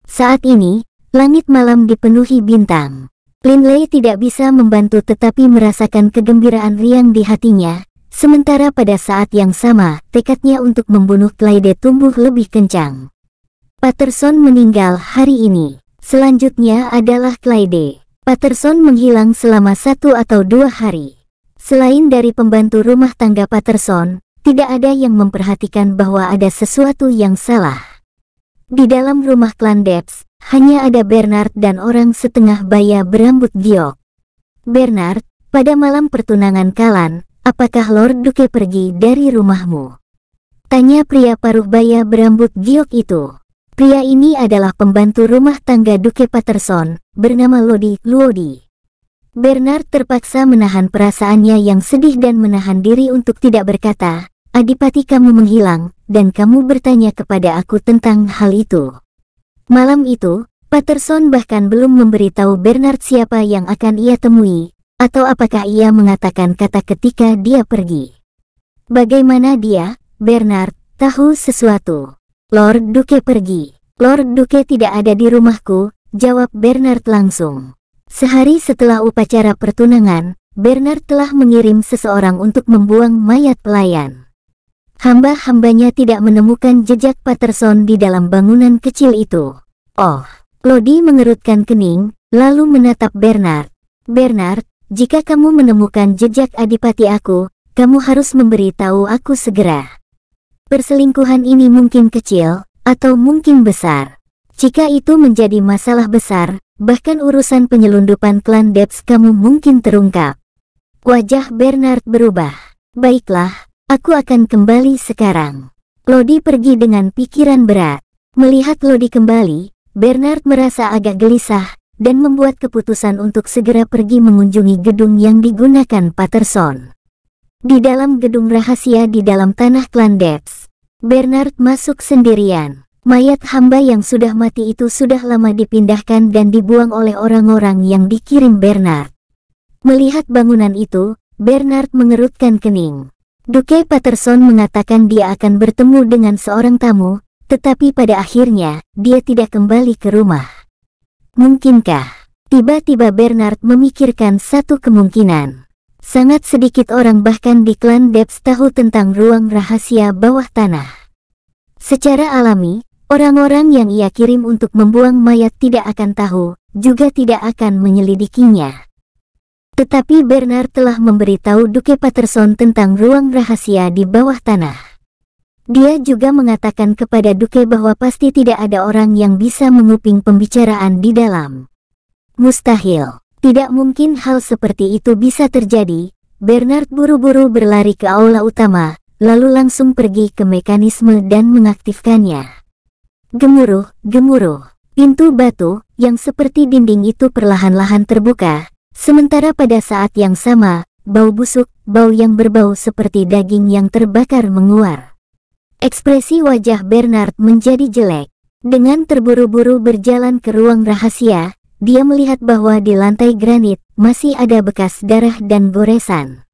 Saat ini, langit malam dipenuhi bintang. Lin Lei tidak bisa membantu tetapi merasakan kegembiraan riang di hatinya, sementara pada saat yang sama, tekadnya untuk membunuh Clyde tumbuh lebih kencang. Patterson meninggal hari ini. Selanjutnya adalah Clyde. Patterson menghilang selama satu atau dua hari. Selain dari pembantu rumah tangga Patterson, tidak ada yang memperhatikan bahwa ada sesuatu yang salah. Di dalam rumah klan Debs, hanya ada Bernard dan orang setengah baya berambut giok. Bernard, pada malam pertunangan Kalan, apakah Lord Duke pergi dari rumahmu? Tanya pria paruh baya berambut giok itu. Pria ini adalah pembantu rumah tangga Duke Patterson, bernama Lodi Luodi. Bernard terpaksa menahan perasaannya yang sedih dan menahan diri untuk tidak berkata, Adipati kamu menghilang, dan kamu bertanya kepada aku tentang hal itu. Malam itu, Patterson bahkan belum memberitahu Bernard siapa yang akan ia temui, atau apakah ia mengatakan kata ketika dia pergi. Bagaimana dia, Bernard, tahu sesuatu? Lord Duke pergi. Lord Duke tidak ada di rumahku, jawab Bernard langsung. Sehari setelah upacara pertunangan, Bernard telah mengirim seseorang untuk membuang mayat pelayan. Hamba-hambanya tidak menemukan jejak Patterson di dalam bangunan kecil itu. Oh, Lodi mengerutkan kening, lalu menatap Bernard. Bernard, jika kamu menemukan jejak adipati aku, kamu harus memberitahu aku segera. Perselingkuhan ini mungkin kecil, atau mungkin besar. Jika itu menjadi masalah besar, bahkan urusan penyelundupan klan Debs kamu mungkin terungkap. Wajah Bernard berubah. Baiklah, aku akan kembali sekarang. Lodi pergi dengan pikiran berat. Melihat Lodi kembali, Bernard merasa agak gelisah, dan membuat keputusan untuk segera pergi mengunjungi gedung yang digunakan Patterson. Di dalam gedung rahasia di dalam tanah Debs, Bernard masuk sendirian. Mayat hamba yang sudah mati itu sudah lama dipindahkan dan dibuang oleh orang-orang yang dikirim Bernard. Melihat bangunan itu, Bernard mengerutkan kening. Duke Patterson mengatakan dia akan bertemu dengan seorang tamu, tetapi pada akhirnya, dia tidak kembali ke rumah. Mungkinkah? Tiba-tiba Bernard memikirkan satu kemungkinan. Sangat sedikit orang bahkan di klan Debs tahu tentang ruang rahasia bawah tanah. Secara alami, orang-orang yang ia kirim untuk membuang mayat tidak akan tahu, juga tidak akan menyelidikinya. Tetapi Bernard telah memberitahu Duke Patterson tentang ruang rahasia di bawah tanah. Dia juga mengatakan kepada Duke bahwa pasti tidak ada orang yang bisa menguping pembicaraan di dalam. Mustahil. Tidak mungkin hal seperti itu bisa terjadi. Bernard buru-buru berlari ke aula utama, lalu langsung pergi ke mekanisme dan mengaktifkannya. Gemuruh, gemuruh. Pintu batu, yang seperti dinding itu perlahan-lahan terbuka, sementara pada saat yang sama, bau busuk, bau yang berbau seperti daging yang terbakar menguar. Ekspresi wajah Bernard menjadi jelek. Dengan terburu-buru berjalan ke ruang rahasia, dia melihat bahwa di lantai granit masih ada bekas darah dan goresan.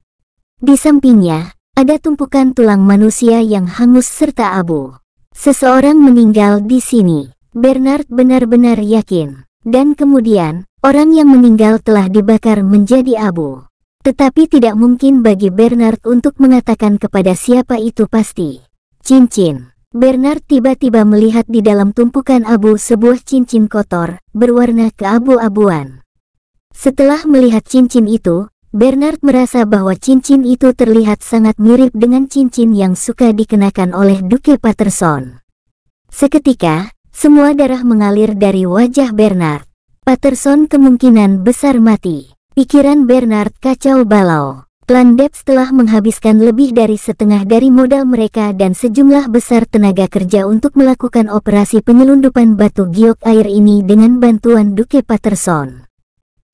Di sampingnya, ada tumpukan tulang manusia yang hangus serta abu. Seseorang meninggal di sini. Bernard benar-benar yakin. Dan kemudian, orang yang meninggal telah dibakar menjadi abu. Tetapi tidak mungkin bagi Bernard untuk mengatakan kepada siapa itu pasti. Cincin. Bernard tiba-tiba melihat di dalam tumpukan abu sebuah cincin kotor, berwarna keabu-abuan. Setelah melihat cincin itu, Bernard merasa bahwa cincin itu terlihat sangat mirip dengan cincin yang suka dikenakan oleh Duke Patterson. Seketika, semua darah mengalir dari wajah Bernard. Patterson kemungkinan besar mati. Pikiran Bernard kacau balau. Klan Debs telah menghabiskan lebih dari setengah dari modal mereka dan sejumlah besar tenaga kerja untuk melakukan operasi penyelundupan batu giok air ini dengan bantuan Duke Patterson.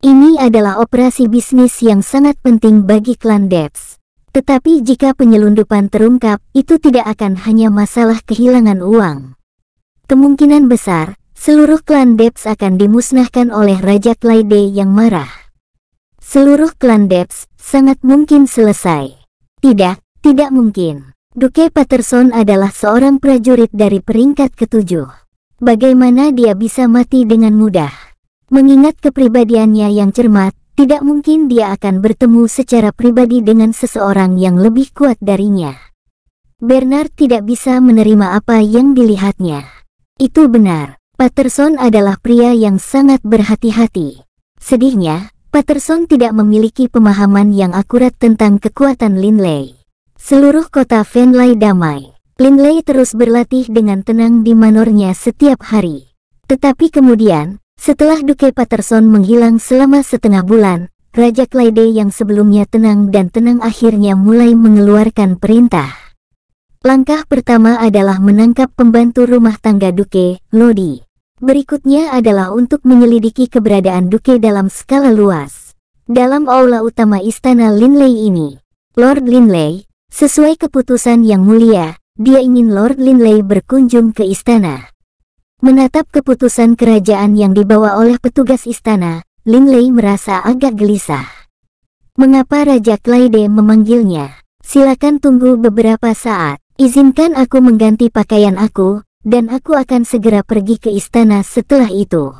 Ini adalah operasi bisnis yang sangat penting bagi klan Debs. Tetapi jika penyelundupan terungkap, itu tidak akan hanya masalah kehilangan uang. Kemungkinan besar, seluruh klan Debs akan dimusnahkan oleh Raja Clyde yang marah. Seluruh klan Debs, sangat mungkin selesai. Tidak, tidak mungkin. Duke Patterson adalah seorang prajurit dari peringkat ketujuh. Bagaimana dia bisa mati dengan mudah? Mengingat kepribadiannya yang cermat, tidak mungkin dia akan bertemu secara pribadi dengan seseorang yang lebih kuat darinya. Bernard tidak bisa menerima apa yang dilihatnya. Itu benar, Patterson adalah pria yang sangat berhati-hati. Sedihnya, Patterson tidak memiliki pemahaman yang akurat tentang kekuatan Linley. Seluruh kota Venley damai. Linley terus berlatih dengan tenang di manornya setiap hari. Tetapi kemudian, setelah Duke Patterson menghilang selama setengah bulan, Raja Clyde yang sebelumnya tenang dan tenang akhirnya mulai mengeluarkan perintah. Langkah pertama adalah menangkap pembantu rumah tangga Duke, Lodi. Berikutnya adalah untuk menyelidiki keberadaan Duke dalam skala luas. Dalam aula utama Istana Linley ini, Lord Linley, sesuai keputusan yang mulia, dia ingin Lord Linley berkunjung ke istana. Menatap keputusan kerajaan yang dibawa oleh petugas istana, Linley merasa agak gelisah. Mengapa Raja Clyde memanggilnya? Silakan tunggu beberapa saat. Izinkan aku mengganti pakaian aku, dan aku akan segera pergi ke istana setelah itu.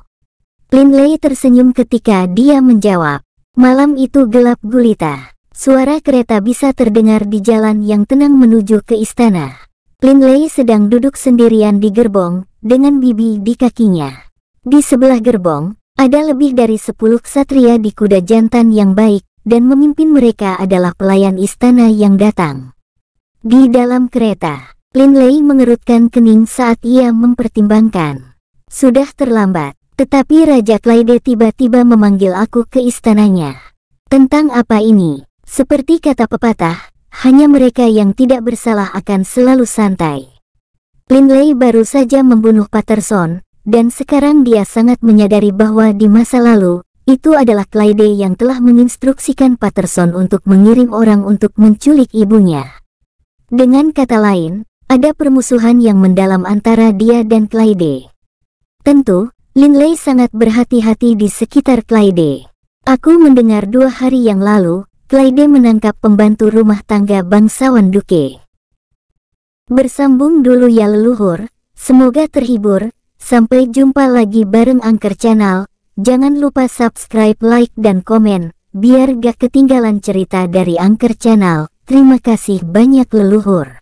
Lin Lei tersenyum ketika dia menjawab. Malam itu gelap gulita. Suara kereta bisa terdengar di jalan yang tenang menuju ke istana. Lin Lei sedang duduk sendirian di gerbong, dengan bibi di kakinya. Di sebelah gerbong, ada lebih dari sepuluh satria di kuda jantan yang baik, dan memimpin mereka adalah pelayan istana yang datang. Di dalam kereta, Lin Lei mengerutkan kening saat ia mempertimbangkan. Sudah terlambat, tetapi Raja Klaide tiba-tiba memanggil aku ke istananya. Tentang apa ini? Seperti kata pepatah, hanya mereka yang tidak bersalah akan selalu santai. Lin Lei baru saja membunuh Patterson, dan sekarang dia sangat menyadari bahwa di masa lalu, itu adalah Clyde yang telah menginstruksikan Patterson untuk mengirim orang untuk menculik ibunya. Dengan kata lain, ada permusuhan yang mendalam antara dia dan Clyde. Tentu, Linley sangat berhati-hati di sekitar Clyde. Aku mendengar dua hari yang lalu, Clyde menangkap pembantu rumah tangga bangsawan Duke. Bersambung dulu ya leluhur, semoga terhibur, sampai jumpa lagi bareng Angker Channel, jangan lupa subscribe, like, dan komen, biar gak ketinggalan cerita dari Angker Channel, terima kasih banyak leluhur.